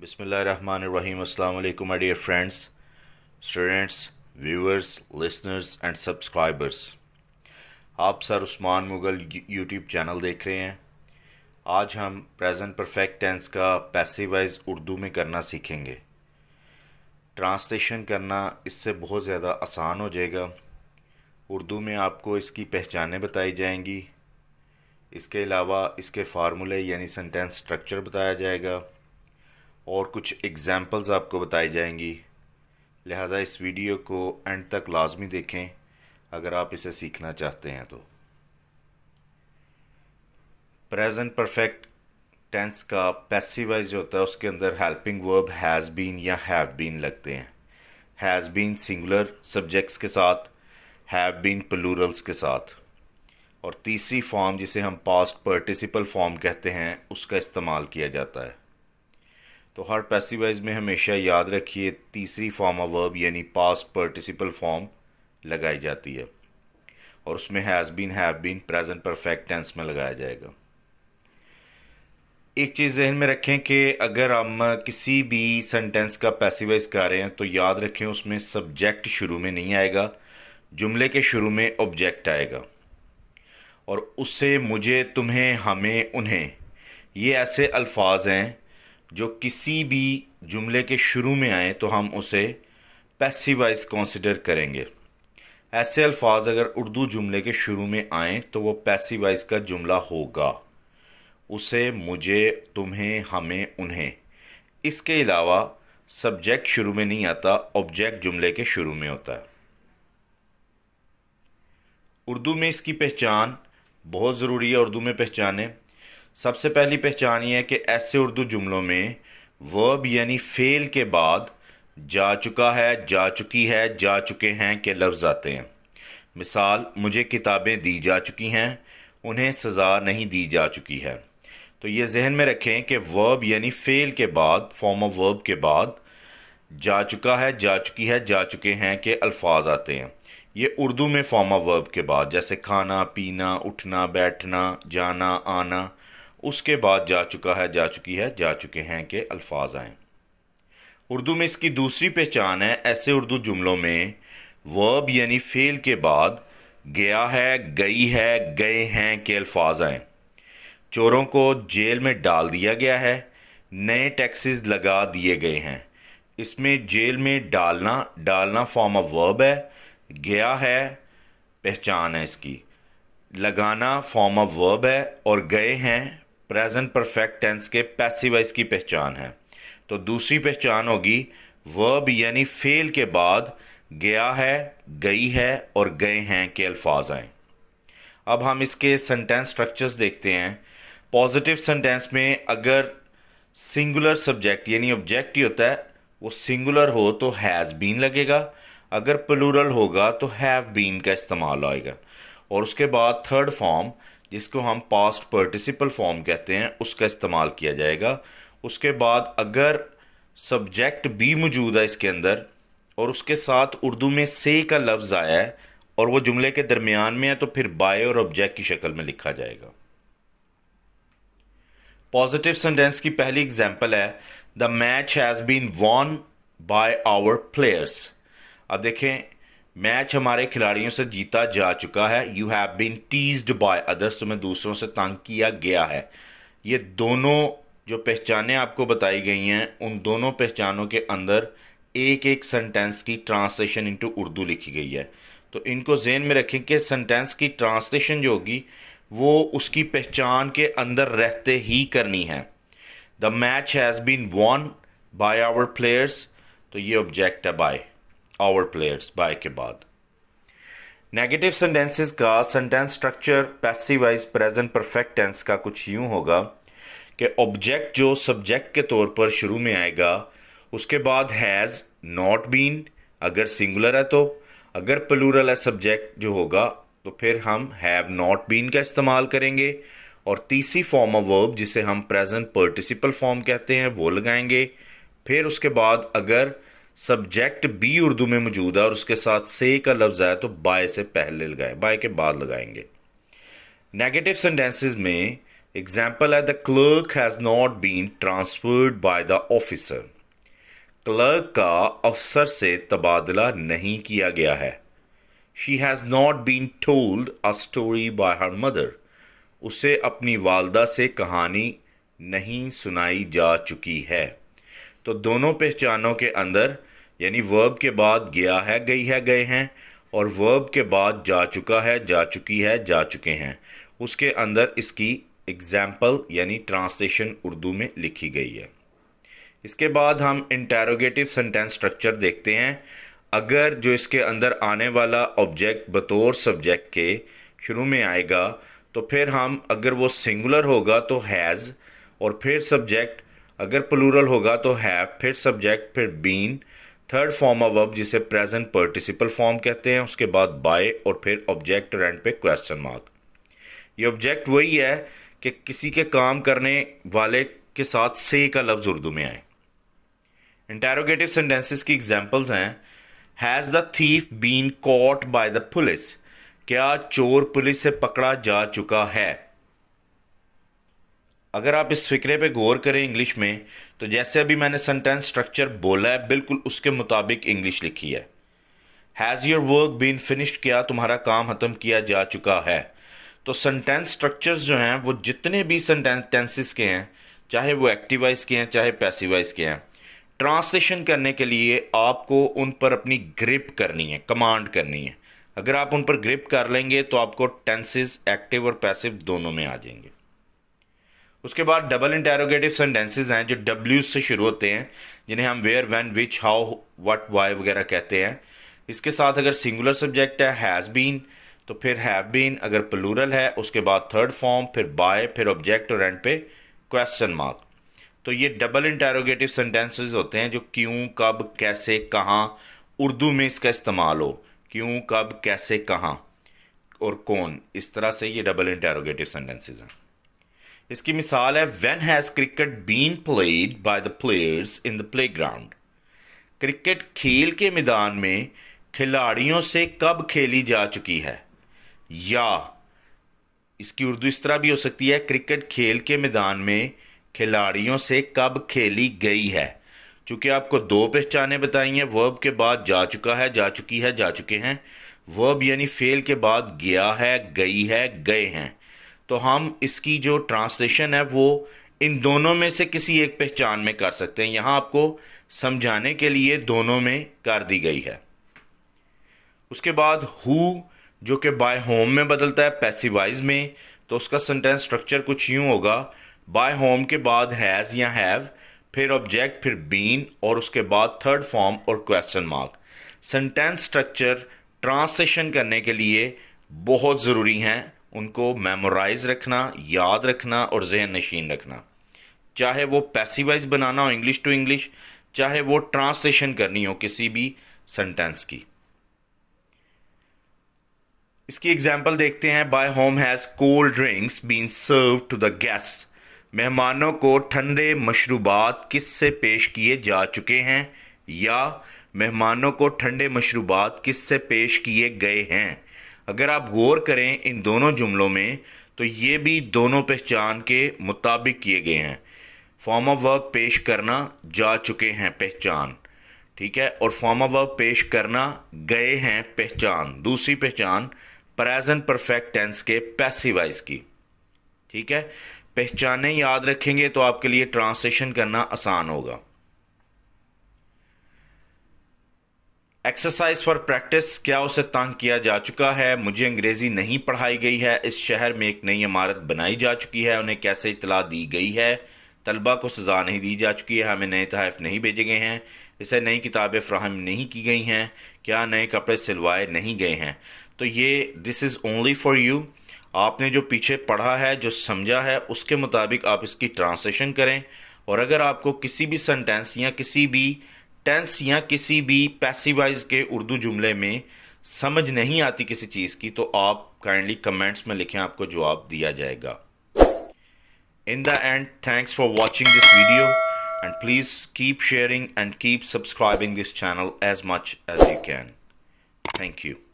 बिसमीम Assalamu alaikum, my dear friends, students, viewers, listeners आप sir Usman Mughal YouTube channel देख रहे हैं आज हम प्रेजेंट परफेक्ट टेंस का पैसिवाइज उर्दू में करना सीखेंगे ट्रांसलेशन करना इससे बहुत ज़्यादा आसान हो जाएगा उर्दू में आपको इसकी पहचानें बताई जाएंगी इसके अलावा इसके फार्मूले यानी सेंटेंस स्ट्रक्चर बताया जाएगा और कुछ एग्ज़ाम्पल्स आपको बताई जाएंगी लिहाजा इस वीडियो को एंड तक लाजमी देखें अगर आप इसे सीखना चाहते हैं तो प्रेजेंट परफेक्ट टेंस का पैसिवाइज होता है उसके अंदर हेल्पिंग वर्ब हैज़ बीन या हैव बीन लगते हैं हैज़ बीन सिंगुलर सब्जेक्ट्स के साथ हैव बीन प्लूरल्स के साथ और तीसरी फॉर्म जिसे हम पास्ट पार्टिसिपल फॉर्म कहते हैं उसका इस्तेमाल किया जाता है तो हर पैसिवाइज में हमेशा याद रखिए तीसरी फॉर्म ऑफ वर्ब यानी पास पर्टिसिपल फॉर्म लगाई जाती है और उसमें has been have been present perfect tense में लगाया जाएगा एक चीज़ जहन में रखें कि अगर हम किसी भी सेंटेंस का पैसिवाइज कर रहे हैं तो याद रखें उसमें सब्जेक्ट शुरू में नहीं आएगा जुमले के शुरू में ऑब्जेक्ट आएगा और उससे मुझे तुम्हें हमें उन्हें ये ऐसे अल्फाज हैं जो किसी भी जुमले के शुरू में आए तो हम उसे पैसिवाइज कंसिडर करेंगे ऐसे अल्फाज अगर उर्दू जुमले के शुरू में आए तो वो पैसिवाइज का जुमला होगा उसे मुझे तुम्हें हमें उन्हें इसके अलावा सब्जेक्ट शुरू में नहीं आता ऑब्जेक्ट जुमले के शुरू में होता है उर्दू में इसकी पहचान बहुत ज़रूरी है उर्दू में पहचाने सबसे पहली पहचान ये है कि ऐसे उर्दू जुमलों में वर्ब यानी फेल के बाद जा चुका है जा चुकी है जा चुके हैं के लफ्ज़ आते हैं मिसाल मुझे किताबें दी जा चुकी हैं उन्हें सज़ा नहीं दी जा चुकी है तो ये जहन में रखें कि वर्ब यानी फेल के बाद फॉर्म ऑफ वर्ब के बाद जा चुका है जा चुकी है जा चुके हैं के अल्फाज आते हैं ये उर्दू में फॉर्म ऑफ वर्ब के बाद जैसे खाना पीना उठना बैठना जाना आना उसके बाद जा चुका है जा चुकी है जा चुके हैं के अल्फाज आए उर्दू में इसकी दूसरी पहचान है ऐसे उर्दू जुमलों में वर्ब यानी फेल के बाद गया है गई है गए हैं के अल्फाज आए चोरों को जेल में डाल दिया गया है नए टैक्सेस लगा दिए गए हैं इसमें जेल में डालना डालना फॉर्म ऑफ वर्ब है गया है पहचान है इसकी लगाना फॉर्म ऑफ वर्ब है और गए हैं प्रेजेंट परफेक्ट टेंस के पैसिवाइज की पहचान है तो दूसरी पहचान होगी वर्ब यानी फेल के बाद गया है गई है और गए हैं के अल्फाज आए अब हम इसके सेंटेंस स्ट्रक्चर्स देखते हैं पॉजिटिव सेंटेंस में अगर सिंगुलर सब्जेक्ट यानी ऑब्जेक्ट ही होता है वो सिंगुलर हो तो हैज़ बीन लगेगा अगर प्लूरल होगा तो हैव बीन का इस्तेमाल आएगा और उसके बाद थर्ड फॉर्म जिसको हम पास्ट पर्टिसिपल फॉर्म कहते हैं उसका इस्तेमाल किया जाएगा उसके बाद अगर सब्जेक्ट भी मौजूद है इसके अंदर और उसके साथ उर्दू में से का लफ्ज़ आया है और वो जुमले के दरमियान में है तो फिर बाय और ऑब्जेक्ट की शक्ल में लिखा जाएगा पॉजिटिव सेंटेंस की पहली एग्जांपल है the match has been won by our players अब देखें मैच हमारे खिलाड़ियों से जीता जा चुका है you have been teased by others तुम्हें दूसरों से तंग किया गया है ये दोनों जो पहचानें आपको बताई गई हैं उन दोनों पहचानों के अंदर एक एक सेंटेंस की ट्रांसलेशन इनटू उर्दू लिखी गई है तो इनको जेन में रखें कि सेंटेंस की ट्रांसलेशन जो होगी वो उसकी पहचान के अंदर रहते ही करनी है the match has been won by our players तो ये ऑब्जेक्ट है बाय our players बाय के बाद नेगेटिव सेंटेंसेस का sentence structure passivise present perfect tense का कुछ यूं होगा कि ऑब्जेक्ट जो सब्जेक्ट के तौर पर शुरू में आएगा उसके बाद हैज़ नॉट बीन अगर सिंगुलर है तो अगर प्लूरल है सब्जेक्ट जो होगा तो फिर हम हैव नॉट बीन का इस्तेमाल करेंगे और तीसरी फॉर्म ऑफ वर्ब जिसे हम प्रेजेंट पार्टिसिपल फॉर्म कहते हैं वो लगाएंगे फिर उसके बाद अगर सब्जेक्ट बी उर्दू में मौजूद है और उसके साथ से का लफ्ज़ आया तो बाय से पहले लगाए बाय के बाद लगाएंगे नेगेटिव सेंटेंसेस में एग्जाम्पल है the clerk has not been transferred by the officer clerk का अफसर से तबादला नहीं किया गया है she has not been told a story by her mother उसे अपनी वालदा से कहानी नहीं सुनाई जा चुकी है तो दोनों पहचानों के अंदर यानी वर्ब के बाद गया है गई है गए हैं और वर्ब के बाद जा चुका है जा चुकी है जा चुके हैं उसके अंदर इसकी एग्जाम्पल यानी ट्रांसलेशन उर्दू में लिखी गई है इसके बाद हम इंटेरोगेटिव सेंटेंस स्ट्रक्चर देखते हैं अगर जो इसके अंदर आने वाला ऑब्जेक्ट बतौर सब्जेक्ट के शुरू में आएगा तो फिर हम अगर वो सिंगुलर होगा तो हैज़ और फिर सब्जेक्ट अगर प्लूरल होगा तो हैव फिर सब्जेक्ट फिर been third form of verb जिसे प्रेजेंट पार्टिसिपल फॉर्म कहते हैं उसके बाद बाय और फिर ऑब्जेक्ट रेंट पे क्वेश्चन मार्क ये ऑब्जेक्ट वही है कि किसी के काम करने वाले के साथ से का लफ्ज़ उर्दू में आए इंटेरोगेटिव सेंटेंसेस की एग्जांपल्स हैं has the thief been caught by the police क्या चोर पुलिस से पकड़ा जा चुका है अगर आप इस फिक्रे पे गौर करें इंग्लिश में तो जैसे अभी मैंने सेंटेंस स्ट्रक्चर बोला है बिल्कुल उसके मुताबिक इंग्लिश लिखी है has your work been finished किया तुम्हारा काम ख़त्म किया जा चुका है तो सेंटेंस स्ट्रक्चर्स जो हैं वो जितने भी सेंटेंसेस के हैं चाहे वो एक्टिवाइज के हैं चाहे पैसिवाइज के हैं ट्रांसलेशन करने के लिए आपको उन पर अपनी ग्रिप करनी है कमांड करनी है अगर आप उन पर ग्रिप कर लेंगे तो आपको टेंसेस एक्टिव और पैसिव दोनों में आ जाएंगे उसके बाद डबल इंटेरोगेटिव सेंटेंसेज हैं जो डब्ल्यू से शुरू होते हैं जिन्हें हम where when which how what why वगैरह कहते हैं इसके साथ अगर सिंगुलर सब्जेक्ट है हैज़ बीन तो फिर हैव बीन अगर प्लूरल है उसके बाद थर्ड फॉर्म फिर बाय फिर ऑब्जेक्ट और एंड पे क्वेश्चन मार्क तो ये डबल इंटेरोगेटिव सेंटेंसेज होते हैं जो क्यों कब कैसे कहाँ उर्दू में इसका इस्तेमाल हो क्यों कब कैसे कहाँ और कौन इस तरह से ये डबल इंटेरोगेटिव सेंटेंसेज हैं इसकी मिसाल है when has cricket been played by the players in the playground cricket खेल के मैदान में खिलाड़ियों से कब खेली जा चुकी है या इसकी उर्दू इस तरह भी हो सकती है क्रिकेट खेल के मैदान में खिलाड़ियों से कब खेली गई है चूंकि आपको दो पहचाने बताई हैं वर्ब के बाद जा चुका है जा चुकी है जा चुके हैं वर्ब यानी फेल के बाद गया है गई है गए हैं तो हम इसकी जो ट्रांसलेशन है वो इन दोनों में से किसी एक पहचान में कर सकते हैं यहां आपको समझाने के लिए दोनों में कर दी गई है उसके बाद हु जो कि बाय होम में बदलता है पैसिवाइज में तो उसका सेंटेंस स्ट्रक्चर कुछ यूं होगा बाय होम के बाद हैज़ या हैव फिर ऑब्जेक्ट फिर बीन और उसके बाद थर्ड फॉर्म और question mark sentence structure translation करने के लिए बहुत ज़रूरी हैं उनको मेमोराइज रखना याद रखना और जहन नशीन रखना चाहे वो पैसिवाइज बनाना हो इंग्लिश टू इंग्लिश चाहे वो ट्रांसलेशन करनी हो किसी भी सेंटेंस की इसकी एग्जाम्पल देखते हैं by whom has cold drinks been serve to the guest मेहमानों को ठंडे मशरूबात किससे पेश किए जा चुके हैं या मेहमानों को ठंडे मशरूबात किससे पेश किए गए हैं अगर आप गौर करें इन दोनों जुमलों में तो ये भी दोनों पहचान के मुताबिक किए गए हैं फॉर्म ऑफ वर्क पेश करना जा चुके हैं पहचान ठीक है और फॉर्म ऑफ वर्क पेश करना गए हैं पहचान दूसरी पहचान प्रेजेंट परफेक्ट टेंस के पैसिवाइज की ठीक है पहचाने याद रखेंगे तो आपके लिए ट्रांसलेशन करना आसान होगा एक्सरसाइज फॉर प्रैक्टिस क्या उसे तंग किया जा चुका है मुझे अंग्रेजी नहीं पढ़ाई गई है इस शहर में एक नई इमारत बनाई जा चुकी है उन्हें कैसे इतला दी गई है तलबा को सज़ा नहीं दी जा चुकी है हमें नए तहफ़ नहीं भेजे गए हैं इसे नई किताबें फ्राहम नहीं की गई हैं क्या नए कपड़े सिलवाए नहीं गए हैं तो ये this is only for you आपने जो पीछे पढ़ा है जो समझा है उसके मुताबिक आप इसकी ट्रांसलेशन करें और अगर आपको किसी भी सेंटेंस या किसी भी टेंस या किसी भी पैसिवाइज के उर्दू जुमले में समझ नहीं आती किसी चीज की तो आप काइंडली कमेंट्स में लिखें आपको जवाब दिया जाएगा in the end thanks for watching this video and please keep sharing and keep subscribing this channel as much as you can thank you